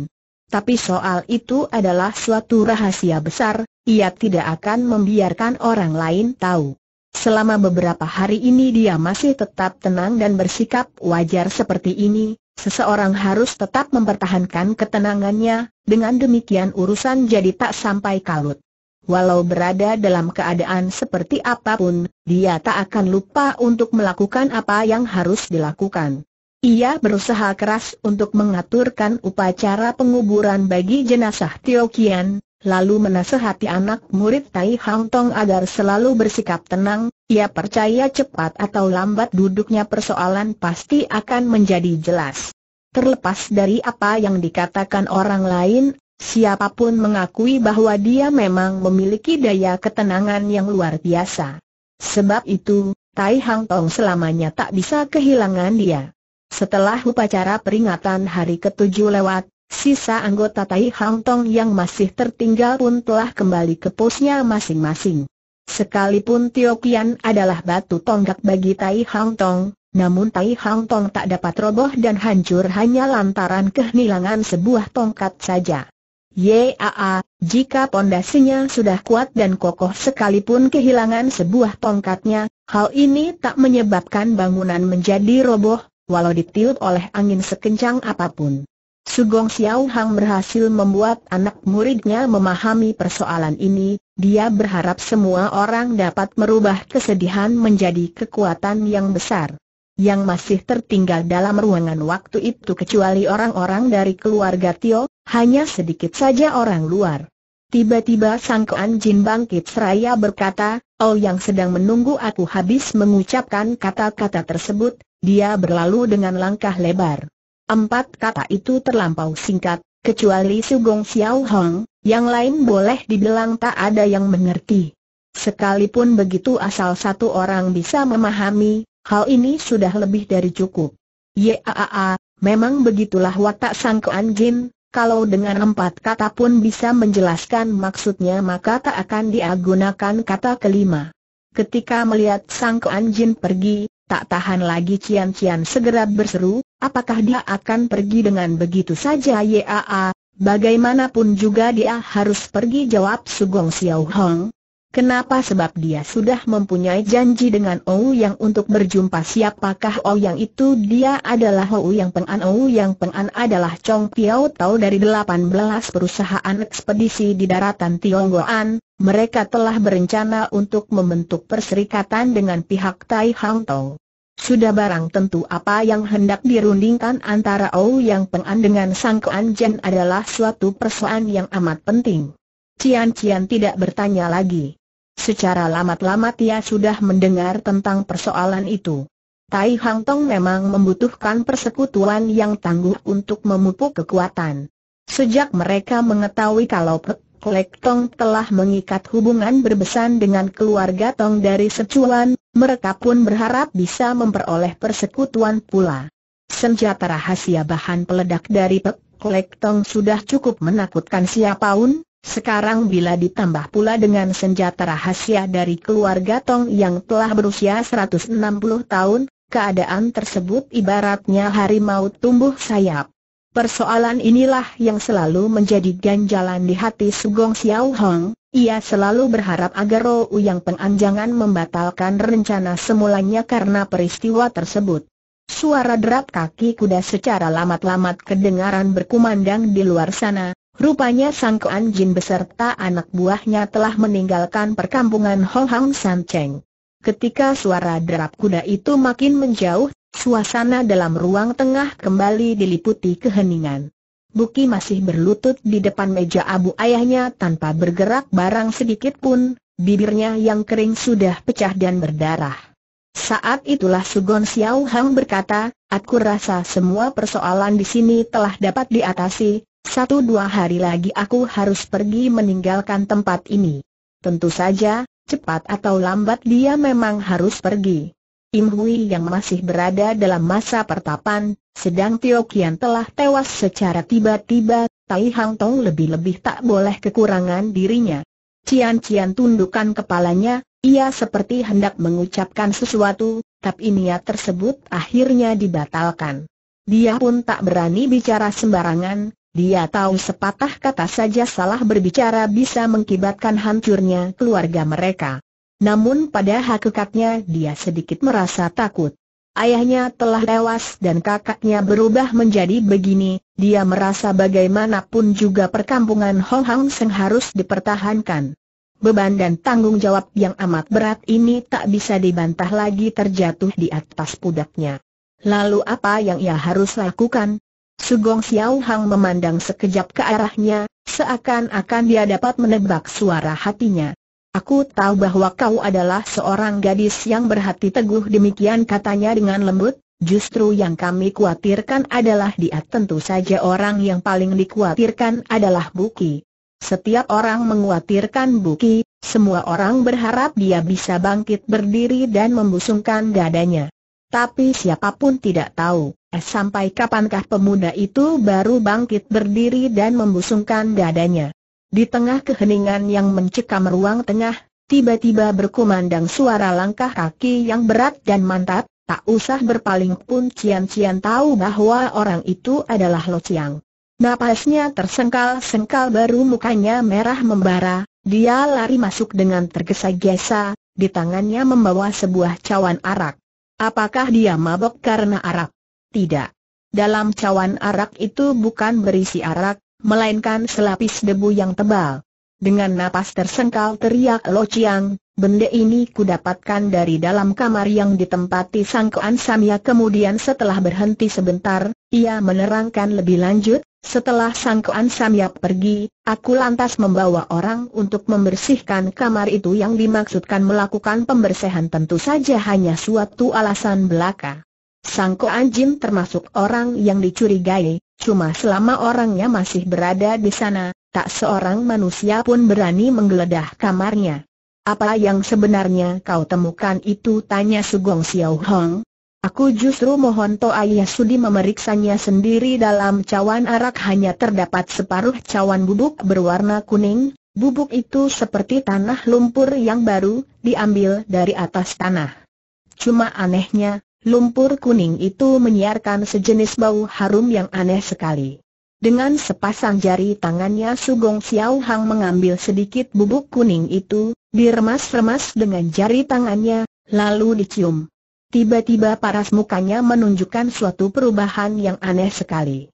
Tapi soal itu adalah suatu rahasia besar, ia tidak akan membiarkan orang lain tahu. Selama beberapa hari ini dia masih tetap tenang dan bersikap wajar seperti ini, seseorang harus tetap mempertahankan ketenangannya, dengan demikian urusan jadi tak sampai kalut. Walau berada dalam keadaan seperti apapun, dia tak akan lupa untuk melakukan apa yang harus dilakukan. Ia berusaha keras untuk mengaturkan upacara penguburan bagi jenazah Tio Kian, lalu menasehati anak murid Tai Hang Tong agar selalu bersikap tenang, ia percaya cepat atau lambat duduknya persoalan pasti akan menjadi jelas. Terlepas dari apa yang dikatakan orang lain, Siapapun mengakui bahwa dia memang memiliki daya ketenangan yang luar biasa. Sebab itu, Tai Hang Tong selamanya tak bisa kehilangan dia. Setelah upacara peringatan hari ketujuh lewat, sisa anggota Tai Hang Tong yang masih tertinggal pun telah kembali ke posnya masing-masing. Sekalipun Tio Kian adalah batu tonggak bagi Tai Hang Tong, namun Tai Hang Tong tak dapat roboh dan hancur hanya lantaran kehilangan sebuah tongkat saja. Yaa, jika pondasinya sudah kuat dan kokoh sekalipun kehilangan sebuah tongkatnya, hal ini tak menyebabkan bangunan menjadi roboh, walau ditiup oleh angin sekencang apapun. Sugong Xiao Hang berhasil membuat anak muridnya memahami persoalan ini, dia berharap semua orang dapat merubah kesedihan menjadi kekuatan yang besar. Yang masih tertinggal dalam ruangan waktu itu kecuali orang-orang dari keluarga Tio, hanya sedikit saja orang luar. Tiba-tiba Sang Kuan Jin bangkit seraya berkata, Oh yang sedang menunggu aku habis mengucapkan kata-kata tersebut, dia berlalu dengan langkah lebar. Empat kata itu terlampau singkat, kecuali Sugong Xiao Hong, yang lain boleh dibilang tak ada yang mengerti. Sekalipun begitu asal satu orang bisa memahami, hal ini sudah lebih dari cukup. Yaaa, memang begitulah watak Sang Kuan Jin, kalau dengan empat kata pun bisa menjelaskan maksudnya maka tak akan diagunakan kata kelima. Ketika melihat Sang Kuan Jin pergi, tak tahan lagi Cian Cian segera berseru, apakah dia akan pergi dengan begitu saja Yaa, bagaimanapun juga dia harus pergi jawab Sugong Xiao Hong, Kenapa sebab dia sudah mempunyai janji dengan Ou Yang untuk berjumpa siapakah Ou Yang itu dia adalah Ou Yang Peng'an Ou Yang Peng'an adalah Chong Piao Tau dari 18 perusahaan ekspedisi di daratan Tionggoan, mereka telah berencana untuk membentuk perserikatan dengan pihak Tai Hang Tau. Sudah barang tentu apa yang hendak dirundingkan antara Ou Yang Peng'an dengan Sang Kuan Jen adalah suatu persoalan yang amat penting. Cian Cian tidak bertanya lagi. Secara lamat-lamat ia sudah mendengar tentang persoalan itu. Tai Hang Tong memang membutuhkan persekutuan yang tangguh untuk memupuk kekuatan. Sejak mereka mengetahui kalau Pek Tong telah mengikat hubungan berbesan dengan keluarga Tong dari Secuan, mereka pun berharap bisa memperoleh persekutuan pula. Senjata rahasia bahan peledak dari Pek Tong sudah cukup menakutkan siapaun, sekarang bila ditambah pula dengan senjata rahasia dari keluarga Tong yang telah berusia 160 tahun, keadaan tersebut ibaratnya harimau tumbuh sayap. Persoalan inilah yang selalu menjadi ganjalan di hati Sugong Xiao Hong. Ia selalu berharap agar Rou yang penganjangan membatalkan rencana semulanya karena peristiwa tersebut. Suara derap kaki kuda secara lamat-lamat kedengaran berkumandang di luar sana, Rupanya Sang Kuan Jin beserta anak buahnya telah meninggalkan perkampungan Ho Hang San Cheng. Ketika suara derap kuda itu makin menjauh, suasana dalam ruang tengah kembali diliputi keheningan. Buki masih berlutut di depan meja abu ayahnya tanpa bergerak barang sedikit pun, bibirnya yang kering sudah pecah dan berdarah. Saat itulah Sugon Xiao Hang berkata, aku rasa semua persoalan di sini telah dapat diatasi, satu dua hari lagi aku harus pergi meninggalkan tempat ini. Tentu saja, cepat atau lambat dia memang harus pergi. Im Hui yang masih berada dalam masa pertapan, sedang Tio Kian telah tewas secara tiba-tiba, Tai Hang Tong lebih-lebih tak boleh kekurangan dirinya. Cian-cian tundukkan kepalanya, ia seperti hendak mengucapkan sesuatu, tapi niat tersebut akhirnya dibatalkan. Dia pun tak berani bicara sembarangan, dia tahu sepatah kata saja salah berbicara bisa mengakibatkan hancurnya keluarga mereka. Namun pada hakikatnya dia sedikit merasa takut. Ayahnya telah tewas dan kakaknya berubah menjadi begini, dia merasa bagaimanapun juga perkampungan Hong Hang Seng harus dipertahankan. Beban dan tanggung jawab yang amat berat ini tak bisa dibantah lagi terjatuh di atas pundaknya. Lalu apa yang ia harus lakukan? Sugong Xiao Hang memandang sekejap ke arahnya, seakan-akan dia dapat menebak suara hatinya. Aku tahu bahwa kau adalah seorang gadis yang berhati teguh demikian katanya dengan lembut, justru yang kami khawatirkan adalah dia tentu saja orang yang paling dikhawatirkan adalah Buki. Setiap orang mengkhawatirkan Buki, semua orang berharap dia bisa bangkit berdiri dan membusungkan dadanya. Tapi siapapun tidak tahu, eh, sampai kapankah pemuda itu baru bangkit berdiri dan membusungkan dadanya. Di tengah keheningan yang mencekam ruang tengah, tiba-tiba berkumandang suara langkah kaki yang berat dan mantap, tak usah berpaling pun Cian-Cian tahu bahwa orang itu adalah Lo Chiang. Napasnya tersengkal-sengkal baru mukanya merah membara, dia lari masuk dengan tergesa-gesa, di tangannya membawa sebuah cawan arak. Apakah dia mabok karena arak? Tidak. Dalam cawan arak itu bukan berisi arak, melainkan selapis debu yang tebal. Dengan napas tersengkal teriak Lo Chiang, benda ini kudapatkan dari dalam kamar yang ditempati sangkaan Samia. kemudian setelah berhenti sebentar, ia menerangkan lebih lanjut, setelah Sang Kuan Samyap pergi, aku lantas membawa orang untuk membersihkan kamar itu yang dimaksudkan melakukan pembersihan tentu saja hanya suatu alasan belaka. Sang Kuan Jin termasuk orang yang dicurigai, cuma selama orangnya masih berada di sana, tak seorang manusia pun berani menggeledah kamarnya. Apa yang sebenarnya kau temukan itu tanya Sugong Xiao Hong, Aku justru mohon to Ayah Sudi memeriksanya sendiri dalam cawan arak hanya terdapat separuh cawan bubuk berwarna kuning, bubuk itu seperti tanah lumpur yang baru, diambil dari atas tanah. Cuma anehnya, lumpur kuning itu menyiarkan sejenis bau harum yang aneh sekali. Dengan sepasang jari tangannya Sugong Xiao Hang mengambil sedikit bubuk kuning itu, diremas-remas dengan jari tangannya, lalu dicium. Tiba-tiba paras mukanya menunjukkan suatu perubahan yang aneh sekali.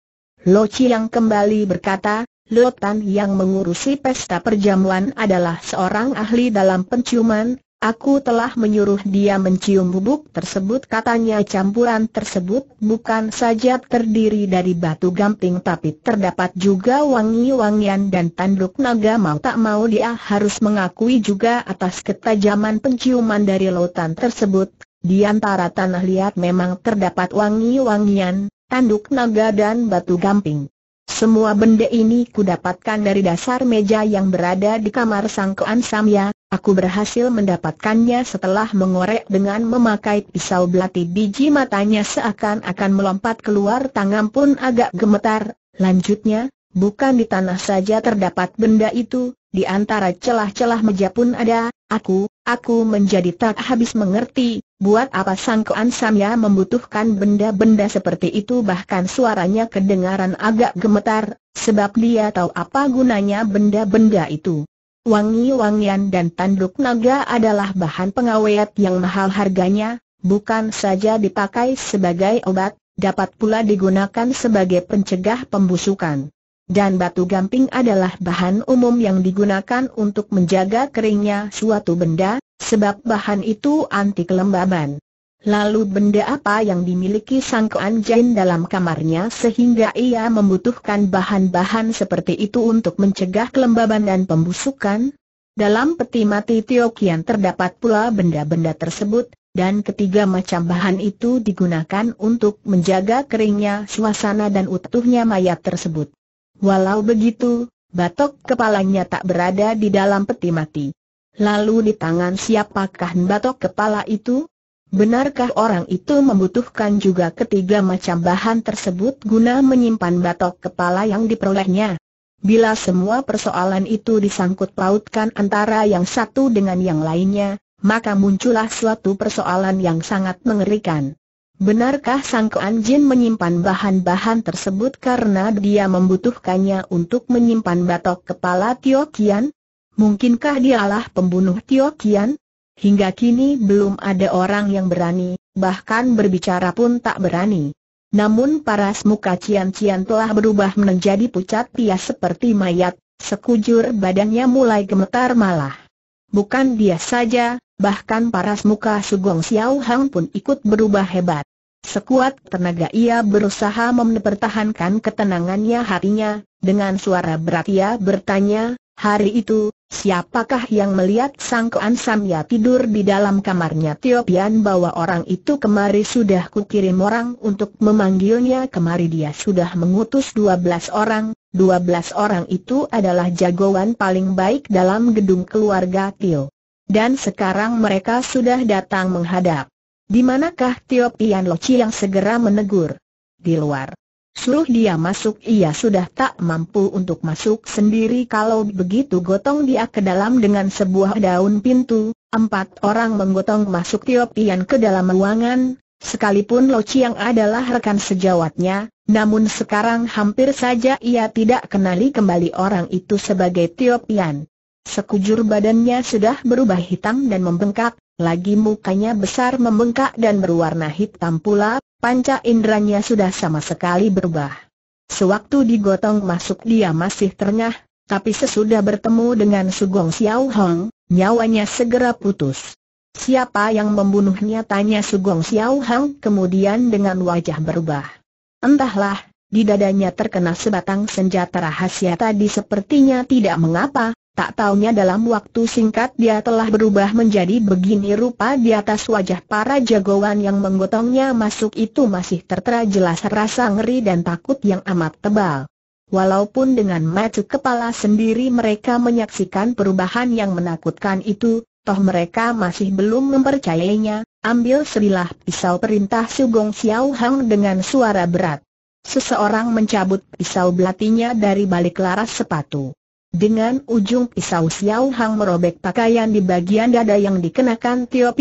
Lo yang kembali berkata, Lo Tan yang mengurusi pesta perjamuan adalah seorang ahli dalam penciuman, aku telah menyuruh dia mencium bubuk tersebut katanya campuran tersebut bukan saja terdiri dari batu gamping tapi terdapat juga wangi-wangian dan tanduk naga mau tak mau dia harus mengakui juga atas ketajaman penciuman dari Lo Tan tersebut, di antara tanah liat memang terdapat wangi-wangian, tanduk naga dan batu gamping. Semua benda ini kudapatkan dari dasar meja yang berada di kamar sangkaan Samya, aku berhasil mendapatkannya setelah mengorek dengan memakai pisau belati biji matanya seakan-akan melompat keluar tangan pun agak gemetar, lanjutnya, bukan di tanah saja terdapat benda itu, di antara celah-celah meja pun ada, aku, aku menjadi tak habis mengerti, Buat apa Sang Koan Samya membutuhkan benda-benda seperti itu bahkan suaranya kedengaran agak gemetar, sebab dia tahu apa gunanya benda-benda itu. Wangi-wangian dan tanduk naga adalah bahan pengawet yang mahal harganya, bukan saja dipakai sebagai obat, dapat pula digunakan sebagai pencegah pembusukan dan batu gamping adalah bahan umum yang digunakan untuk menjaga keringnya suatu benda, sebab bahan itu anti kelembaban. Lalu benda apa yang dimiliki Sang Kuan Jin dalam kamarnya sehingga ia membutuhkan bahan-bahan seperti itu untuk mencegah kelembaban dan pembusukan? Dalam peti mati Tio terdapat pula benda-benda tersebut, dan ketiga macam bahan itu digunakan untuk menjaga keringnya suasana dan utuhnya mayat tersebut. Walau begitu, batok kepalanya tak berada di dalam peti mati. Lalu di tangan siapakah batok kepala itu? Benarkah orang itu membutuhkan juga ketiga macam bahan tersebut guna menyimpan batok kepala yang diperolehnya? Bila semua persoalan itu disangkut pautkan antara yang satu dengan yang lainnya, maka muncullah suatu persoalan yang sangat mengerikan. Benarkah Sang Kuan Jin menyimpan bahan-bahan tersebut karena dia membutuhkannya untuk menyimpan batok kepala Tio Kian? Mungkinkah dialah pembunuh Tio Kian? Hingga kini belum ada orang yang berani, bahkan berbicara pun tak berani. Namun paras muka Cian Cian telah berubah menjadi pucat pias seperti mayat, sekujur badannya mulai gemetar malah. Bukan dia saja, Bahkan paras muka Sugong Xiao Hang pun ikut berubah hebat. Sekuat tenaga ia berusaha mempertahankan ketenangannya hatinya, dengan suara berat ia bertanya, hari itu, siapakah yang melihat Sang Kuan Samya tidur di dalam kamarnya Tiopian bahwa orang itu kemari sudah kukirim orang untuk memanggilnya kemari dia sudah mengutus dua belas orang, Dua belas orang itu adalah jagoan paling baik dalam gedung keluarga Tio. Dan sekarang mereka sudah datang menghadap. Di manakah Tio Pian Chi yang segera menegur? Di luar. Suruh dia masuk ia sudah tak mampu untuk masuk sendiri kalau begitu gotong dia ke dalam dengan sebuah daun pintu, empat orang menggotong masuk Tiopian ke dalam ruangan, sekalipun Lo yang adalah rekan sejawatnya, namun sekarang hampir saja ia tidak kenali kembali orang itu sebagai Tiopian. Sekujur badannya sudah berubah hitam dan membengkak, lagi mukanya besar membengkak dan berwarna hitam pula, panca inderanya sudah sama sekali berubah. Sewaktu digotong masuk dia masih terengah, tapi sesudah bertemu dengan Sugong Xiao Hong, nyawanya segera putus. Siapa yang membunuhnya tanya Sugong Xiao Hong kemudian dengan wajah berubah. Entahlah, di dadanya terkena sebatang senjata rahasia tadi sepertinya tidak mengapa, Tak taunya dalam waktu singkat dia telah berubah menjadi begini rupa di atas wajah para jagoan yang menggotongnya masuk itu masih tertera jelas rasa ngeri dan takut yang amat tebal. Walaupun dengan mata kepala sendiri mereka menyaksikan perubahan yang menakutkan itu, toh mereka masih belum mempercayainya, ambil serilah pisau perintah Sugong Xiao Hang dengan suara berat. Seseorang mencabut pisau belatinya dari balik laras sepatu. Dengan ujung pisau Xiao Hang merobek pakaian di bagian dada yang dikenakan Tio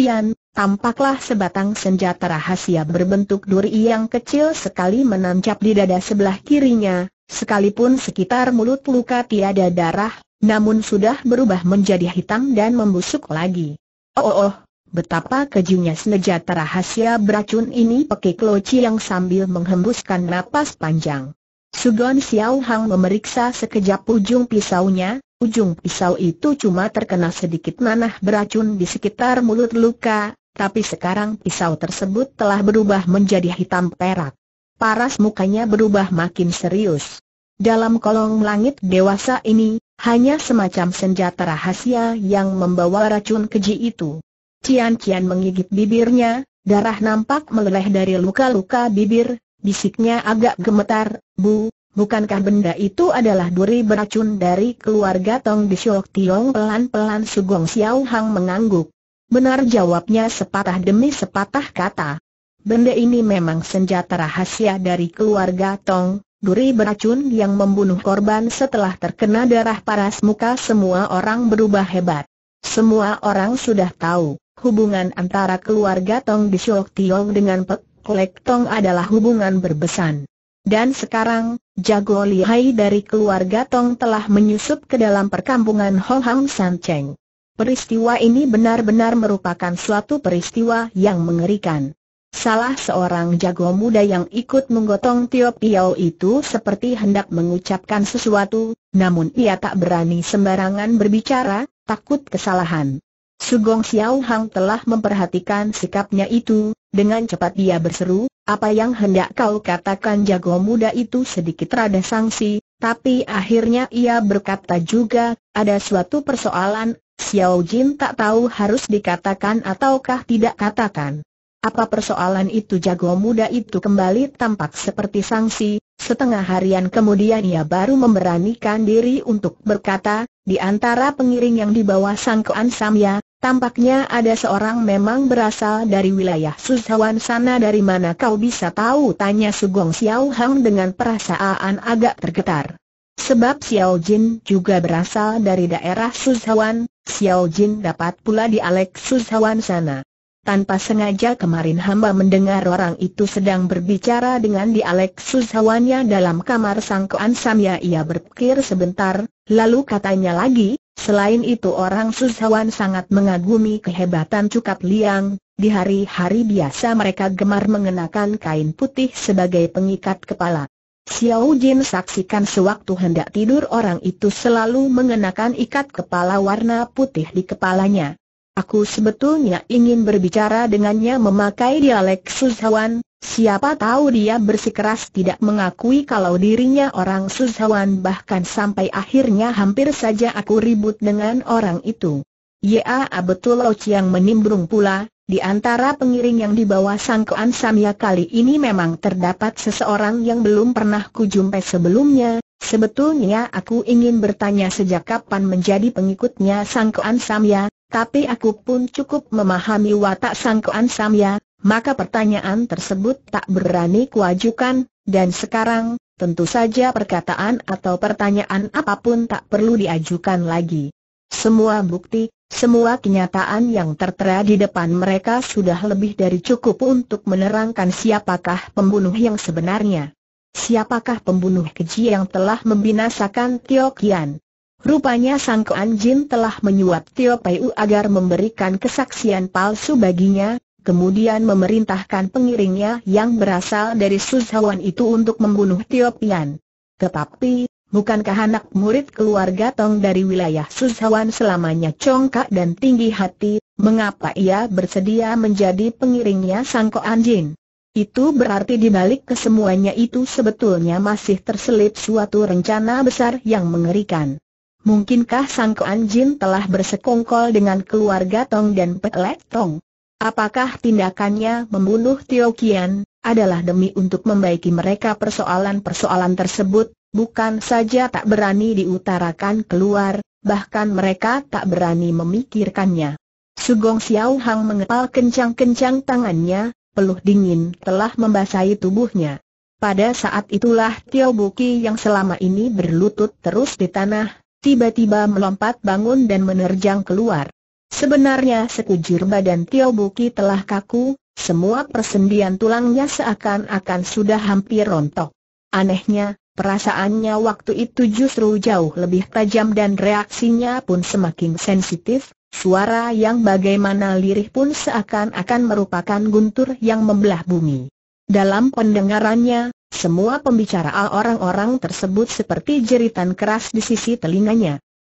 tampaklah sebatang senjata rahasia berbentuk duri yang kecil sekali menancap di dada sebelah kirinya, sekalipun sekitar mulut luka tiada darah, namun sudah berubah menjadi hitam dan membusuk lagi. Oh oh, oh betapa kejunya senjata rahasia beracun ini pekik Loci yang sambil menghembuskan napas panjang. Sugon Xiao Hang memeriksa sekejap ujung pisaunya, ujung pisau itu cuma terkena sedikit nanah beracun di sekitar mulut luka, tapi sekarang pisau tersebut telah berubah menjadi hitam perak. Paras mukanya berubah makin serius. Dalam kolong langit dewasa ini, hanya semacam senjata rahasia yang membawa racun keji itu. Cian Cian menggigit bibirnya, darah nampak meleleh dari luka-luka bibir, Bisiknya agak gemetar, Bu, bukankah benda itu adalah duri beracun dari keluarga Tong di Shok Tiong? Pelan-pelan Sugong Xiao Hang mengangguk. Benar jawabnya sepatah demi sepatah kata. Benda ini memang senjata rahasia dari keluarga Tong, duri beracun yang membunuh korban setelah terkena darah paras muka semua orang berubah hebat. Semua orang sudah tahu, hubungan antara keluarga Tong di Shok Tiong dengan Pek kolektong adalah hubungan berbesan. Dan sekarang, jago lihai dari keluarga Tong telah menyusup ke dalam perkampungan Ho Hang San Cheng. Peristiwa ini benar-benar merupakan suatu peristiwa yang mengerikan. Salah seorang jago muda yang ikut menggotong Tio Piao itu seperti hendak mengucapkan sesuatu, namun ia tak berani sembarangan berbicara, takut kesalahan. Sugong Xiao Hang telah memperhatikan sikapnya itu, dengan cepat dia berseru, apa yang hendak kau katakan jago muda itu sedikit rada sangsi, tapi akhirnya ia berkata juga, ada suatu persoalan, Xiao Jin tak tahu harus dikatakan ataukah tidak katakan. Apa persoalan itu jago muda itu kembali tampak seperti sangsi, setengah harian kemudian ia baru memberanikan diri untuk berkata, di antara pengiring yang dibawa Sangkoan Samya, Tampaknya ada seorang memang berasal dari wilayah Suzhawan sana dari mana kau bisa tahu tanya Sugong Xiao Hang dengan perasaan agak tergetar. Sebab Xiao Jin juga berasal dari daerah Suzhawan, Xiao Jin dapat pula dialek Suzhawan sana. Tanpa sengaja kemarin hamba mendengar orang itu sedang berbicara dengan dialek Suzhawannya dalam kamar sangkoan Samya ia berpikir sebentar, lalu katanya lagi, Selain itu orang Suzhawan sangat mengagumi kehebatan Cukat Liang, di hari-hari biasa mereka gemar mengenakan kain putih sebagai pengikat kepala. Xiao Jin saksikan sewaktu hendak tidur orang itu selalu mengenakan ikat kepala warna putih di kepalanya. Aku sebetulnya ingin berbicara dengannya memakai dialek Suzhawan, Siapa tahu dia bersikeras tidak mengakui kalau dirinya orang Suzhawan bahkan sampai akhirnya hampir saja aku ribut dengan orang itu. Ya betul Chiang menimbrung pula, di antara pengiring yang dibawa sangkaan Samya kali ini memang terdapat seseorang yang belum pernah kujumpai sebelumnya, sebetulnya aku ingin bertanya sejak kapan menjadi pengikutnya sangkaan Samya, tapi aku pun cukup memahami watak sangkaan Samya, maka pertanyaan tersebut tak berani kuajukan, dan sekarang, tentu saja perkataan atau pertanyaan apapun tak perlu diajukan lagi. Semua bukti, semua kenyataan yang tertera di depan mereka sudah lebih dari cukup untuk menerangkan siapakah pembunuh yang sebenarnya. Siapakah pembunuh keji yang telah membinasakan Tio Kian? Rupanya Sang Kuan Jin telah menyuap Tio Pei U agar memberikan kesaksian palsu baginya, kemudian memerintahkan pengiringnya yang berasal dari Suzhawan itu untuk membunuh Tio Pian. Tetapi, bukankah anak murid keluarga Tong dari wilayah Suzhawan selamanya congkak dan tinggi hati, mengapa ia bersedia menjadi pengiringnya Sangko Anjin? Itu berarti di balik kesemuanya itu sebetulnya masih terselip suatu rencana besar yang mengerikan. Mungkinkah Sangko Anjin telah bersekongkol dengan keluarga Tong dan Pelek Tong? Apakah tindakannya membunuh Tio Kian, adalah demi untuk membaiki mereka persoalan-persoalan tersebut, bukan saja tak berani diutarakan keluar, bahkan mereka tak berani memikirkannya. Sugong Xiao Hang mengepal kencang-kencang tangannya, peluh dingin telah membasahi tubuhnya. Pada saat itulah Tio Buki yang selama ini berlutut terus di tanah, tiba-tiba melompat bangun dan menerjang keluar. Sebenarnya sekujur badan Tio Buki telah kaku, semua persendian tulangnya seakan-akan sudah hampir rontok. Anehnya, perasaannya waktu itu justru jauh lebih tajam dan reaksinya pun semakin sensitif, suara yang bagaimana lirih pun seakan-akan merupakan guntur yang membelah bumi. Dalam pendengarannya, semua pembicaraan orang-orang tersebut seperti jeritan keras di sisi telinganya.